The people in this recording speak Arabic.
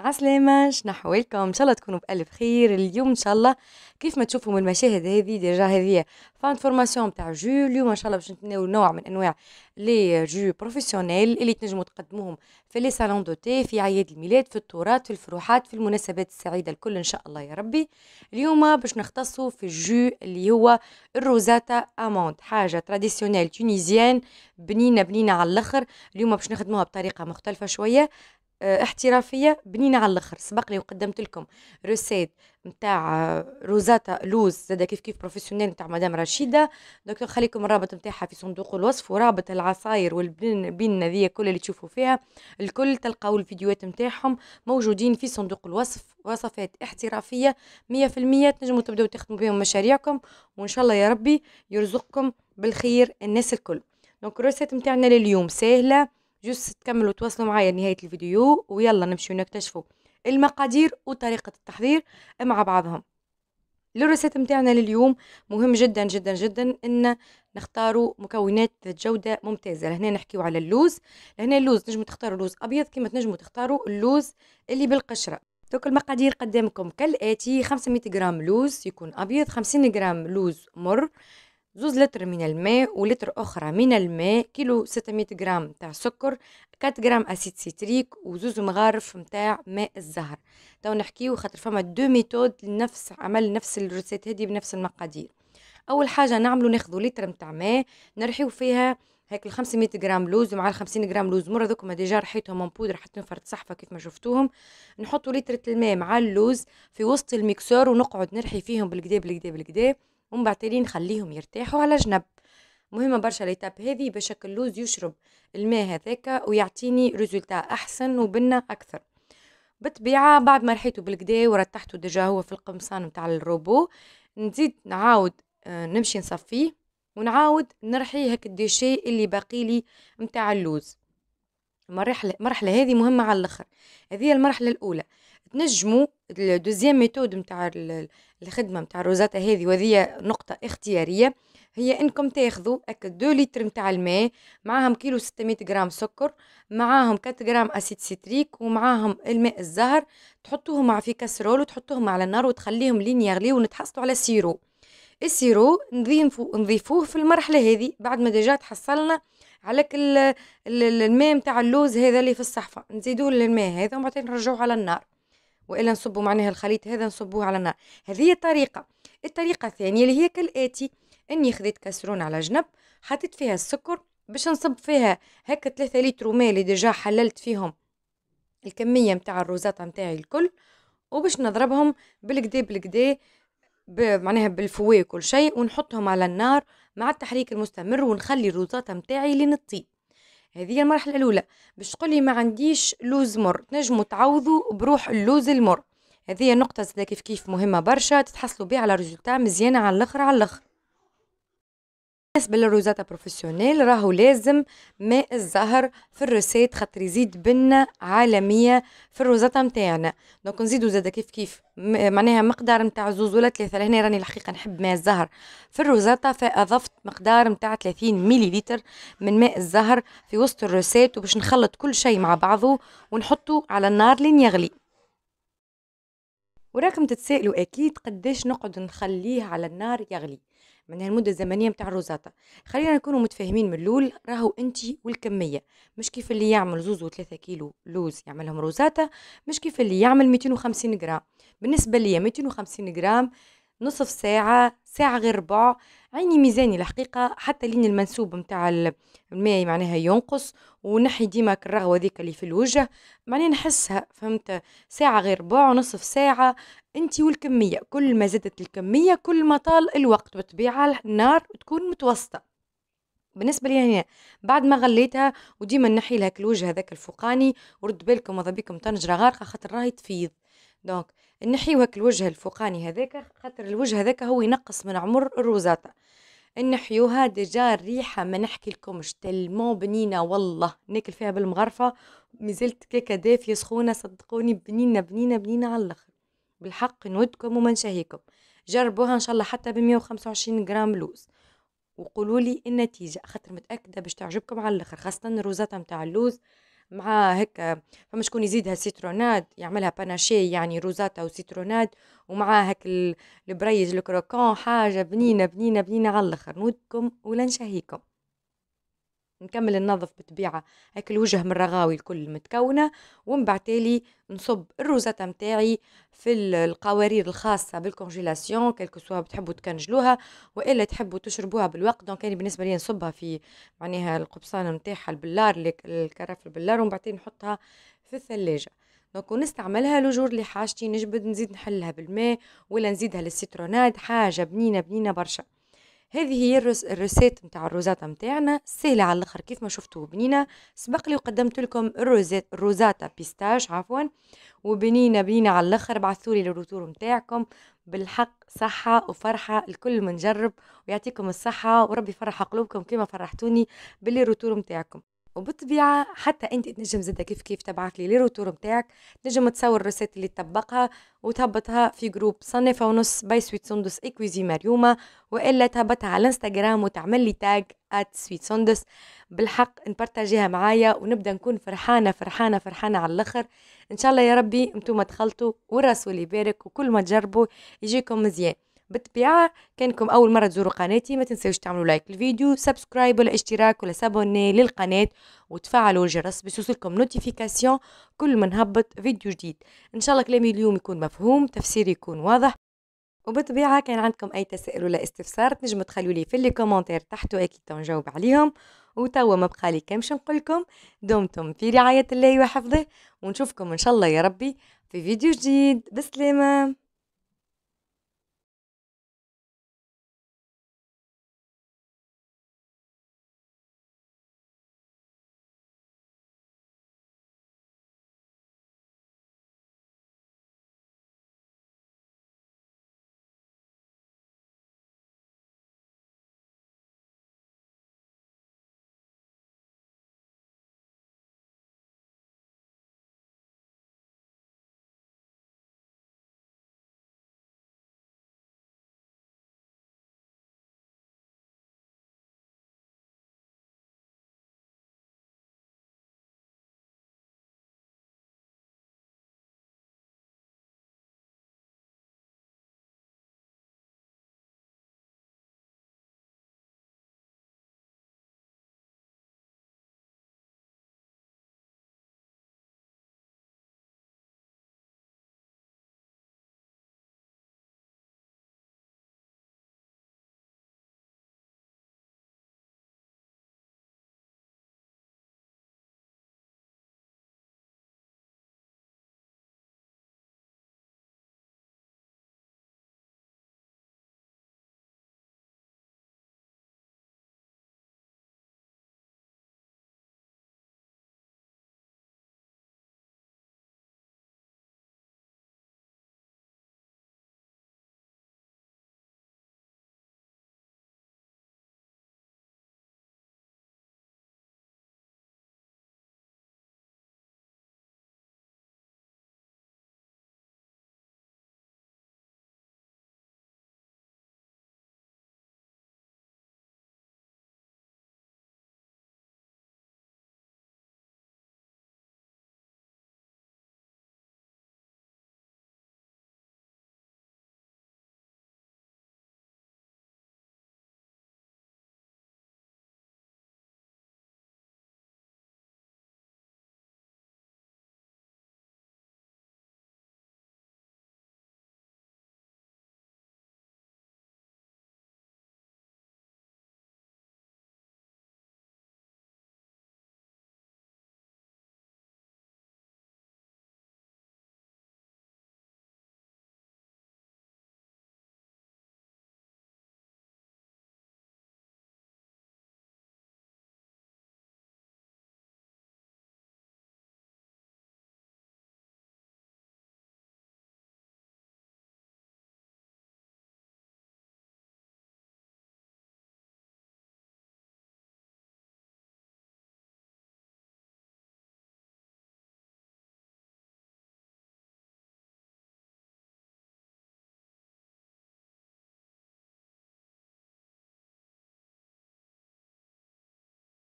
عسلامة شنو حوالكم ان شاء الله تكونوا بالف خير اليوم ان شاء الله كيف ما تشوفوا من المشاهد هذه ديجا هذه فان فورماسيون تاع جو اليوم ان شاء الله باش نتناول نوع من انواع لي جو بروفيسيونيل اللي تنجموا تقدموهم في لي سالون دو تي في اعياد الميلاد في التراث في الفروحات في المناسبات السعيده الكل ان شاء الله يا ربي اليوم باش نختصوا في الجو اللي هو الروزاتا اموند حاجه تراديسيونيل تونيزيان بنينه بنينه على الاخر اليوم باش نخدموها بطريقه مختلفه شويه آه، احترافيه بنينه على الاخر سبق لي وقدمت لكم روسيت نتاع آه، روزاتا لوز زاد كيف كيف بروفيسيونيل نتاع مدام رشيده دونك نخليكم الرابط نتاعها في صندوق الوصف ورابط العصاير والبن هذيا كل اللي تشوفوا فيها الكل تلقاو الفيديوهات نتاعهم موجودين في صندوق الوصف وصفات احترافيه 100% تنجموا تبداو تخدموا بهم مشاريعكم وان شاء الله يا ربي يرزقكم بالخير الناس الكل دونك الروسيت نتاعنا لليوم سهله جوست تكملوا تواصلوا معايا لنهايه الفيديو ويلا نمشيو نكتشفوا المقادير وطريقه التحضير مع بعضهم الريسيت نتاعنا لليوم مهم جدا جدا جدا ان نختاروا مكونات ذات جوده ممتازه لهنا نحكيو على اللوز لهنا اللوز نجموا تختاروا لوز ابيض كما تنجموا تختاروا اللوز اللي بالقشره دوك المقادير قدامكم كالاتي 500 غرام لوز يكون ابيض 50 غرام لوز مر زوز لتر من الماء ولتر أخرى من الماء كيلو 600 غرام تاع سكر 4 غرام أسيد سيتريك وزوز مغارف نتاع ماء الزهر تو نحكيو خاطر فما دو ميثود لنفس عمل نفس الريسيت هذه بنفس المقادير أول حاجة نعملو ناخذو لتر نتاع ماء نرحيو فيها هيك ال 500 غرام لوز مع ال 50 غرام لوز مره ما ديجا رحيتهم من بودر حتى نفرت صحفه كيف ما شفتوهم نحطوا لتر الماء مع اللوز في وسط الميكسور ونقعد نرحي فيهم بالكدا بالكدا بالكدا ومن بعد تالي نخليهم يرتاحوا على جنب مهمه برشا ليتاب هذه باش اللوز يشرب الماء هذاك ويعطيني ريزولتا احسن وبنه اكثر بالطبيعه بعد ما رحيته بالكدا ورتحته ديجا هو في القمصان نتاع الروبو نزيد نعاود آه، نمشي نصفيه ونعاود نرحي هك الديشي اللي باقي لي نتاع اللوز المرحله المرحله هذه مهمه على الاخر هذه هي المرحله الاولى تنجموا الدوزيام ميثود نتاع الخدمه نتاع روزاتا هذه وهذه نقطه اختياريه هي انكم تاخذوا اك 2 لتر نتاع الماء معاهم كيلو 600 غرام سكر معاهم 4 غرام اسيد سيتريك ومعاهم الماء الزهر تحطوهم مع في كسرول وتحطوهم على النار وتخليهم لين يغليو ونتحصلوا على سيرو السيرو نضيفو نضيفوه في المرحله هذه بعد ما ديجا تحصلنا على كل الماء نتاع اللوز هذا اللي في الصحفه نزيدوه للماء هذا وبعدين نرجعوه على النار والا نصبوا معناها الخليط هذا نصبوه على النار هذه طريقه الطريقه الثانيه اللي هي كالاتي اني خذيت كسرون على جنب حطيت فيها السكر باش نصب فيها هكا ثلاثة لتر ماء اللي ديجا حللت فيهم الكمية نتاع الروزات نتاعي الكل وباش نضربهم بالكدي بالكدي معناها بالفوي كل شيء ونحطهم على النار مع التحريك المستمر ونخلي الروزات نتاعي لين تطيب هذه هي المرحله الاولى باش تقولي ما عنديش لوز مر تنجموا تعوضوا بروح اللوز المر هذه نقطه كيف كيف مهمه برشا تتحصلوا بها على ريزultat مزيانه على الاخر على الاخر بالنسبه للروزاتا بروفيسيونيل راهو لازم ماء الزهر في الرسيت خاطر يزيد بنه عالميه في الروزاتا نتاعنا دونك نزيدو زاده كيف كيف معناها مقدار نتاع زوز ولا ثلاثه لهنا راني الحقيقه نحب ماء الزهر في الروزاتا فاضفت مقدار نتاع 30 مليليتر من ماء الزهر في وسط الرسيت وباش نخلط كل شيء مع بعضه ونحطه على النار لين يغلي وراكم تتسائلوا اكيد قداش نقعد نخليه على النار يغلي معناها المده الزمنيه متاع الروزاتا خلينا نكونوا متفاهمين من الاول راهو انت والكميه مش كيف اللي يعمل زوز وثلاثة كيلو لوز يعملهم روزاتا مش كيف اللي يعمل 250 غرام بالنسبه لي 250 غرام نصف ساعه ساعة غير ربع عيني ميزاني الحقيقة حتى لين المنسوب متاع الماء معناها ينقص ونحي ديما الرغوة ذيك اللي في الوجه معناها نحسها فهمت ساعة غير ربع ونصف ساعة انت والكمية كل ما زادت الكمية كل ما طال الوقت بالطبيعة النار تكون متوسطة بالنسبه لي هنا بعد ما غليتها وديما نحي لها الوجه هذاك الفوقاني ورد بالكم وضبيكم طنجره غارقه خاطر راهي تفيض دونك نحيو هاك الوجه الفوقاني هذاك خاطر الوجه هذاك هو ينقص من عمر الروزاتا نحيوها ديجا الريحه ما نحكي لكمش تلمو بنينه والله ناكل فيها بالمغرفه مازلت كيكه دافيه سخونه صدقوني بنينه بنينه بنينه على الاخر بالحق نودكم وما نشهيكم جربوها ان شاء الله حتى ب 125 غرام لوز وقولوا لي النتيجه خاطر متاكده باش تعجبكم على الاخر خاصه الروزات نتاع اللوز مع هكا فما شكون يزيدها سيتروناد يعملها باناشي يعني روزاتا وسيتروناد ومعاه هيك البريج الكروكون حاجه بنينه بنينه بنينه على الاخر نودكم ولا نشهيكم نكمل ننظف بطبيعة هيك الوجه من الرغاوي الكل متكونة ومن بعد تالي نصب الروزاتا متاعي في القوارير الخاصة بالكونجيلاسيون كلكو سوا بتحبوا تكنجلوها وإلا تحبوا تشربوها بالوقت دونك يعني أنا بالنسبة لي نصبها في معناها القبصان متاعها البلار الكرافل البلار ومن بعد نحطها في الثلاجة دونك ونستعملها لو اللي حاجتي نجبد نزيد نحلها بالماء ولا نزيدها للسيترونات حاجة بنينة بنينة برشا هذه هي الروسيت نتاع الروزاتا نتاعنا سهله على الاخر كيف ما شفتوا بنينه سبق لي وقدمت لكم الروزات الروزاتا بيستاش عفوا وبنينه بنينه على الاخر بعثوا لي الروتور نتاعكم بالحق صحة وفرحة الكل منجرب ويعطيكم الصحة وربي يفرح قلوبكم كما فرحتوني باللي نتاعكم وبالطبيعة حتى أنت تنجم زادة كيف كيف تبعث لي الروتور متاعك تنجم تصور الرسات اللي تطبقها وتهبطها في جروب صنفة ونص باي سويت سندس إكويزي ماريوما وإلا تهبطها على الانستغرام وتعمل لي تاج ات سويت سندس بالحق نبارتاجيها معايا ونبدا نكون فرحانة فرحانة فرحانة على الآخر إن شاء الله يا ربي انتم تخلطوا والرسول يبارك وكل ما تجربوا يجيكم مزيان بالطبيعه كانكم اول مره تزوروا قناتي ما تنسوش تعملوا لايك للفيديو سبسكرايب ولا اشتراك ولا سابوني للقناه وتفعلوا الجرس باش يوصلكم نوتيفيكاسيون كل ما نهبط فيديو جديد ان شاء الله كلامي اليوم يكون مفهوم تفسيري يكون واضح وبالطبيعه كان عندكم اي تساؤل ولا استفسار تنجموا تخلوا لي في لي كومونتير تحت واكيد نجاوب عليهم وتوا ما بقالي كمش نقولكم دمتم في رعايه الله وحفظه ونشوفكم ان شاء الله يا ربي في فيديو جديد بسلامه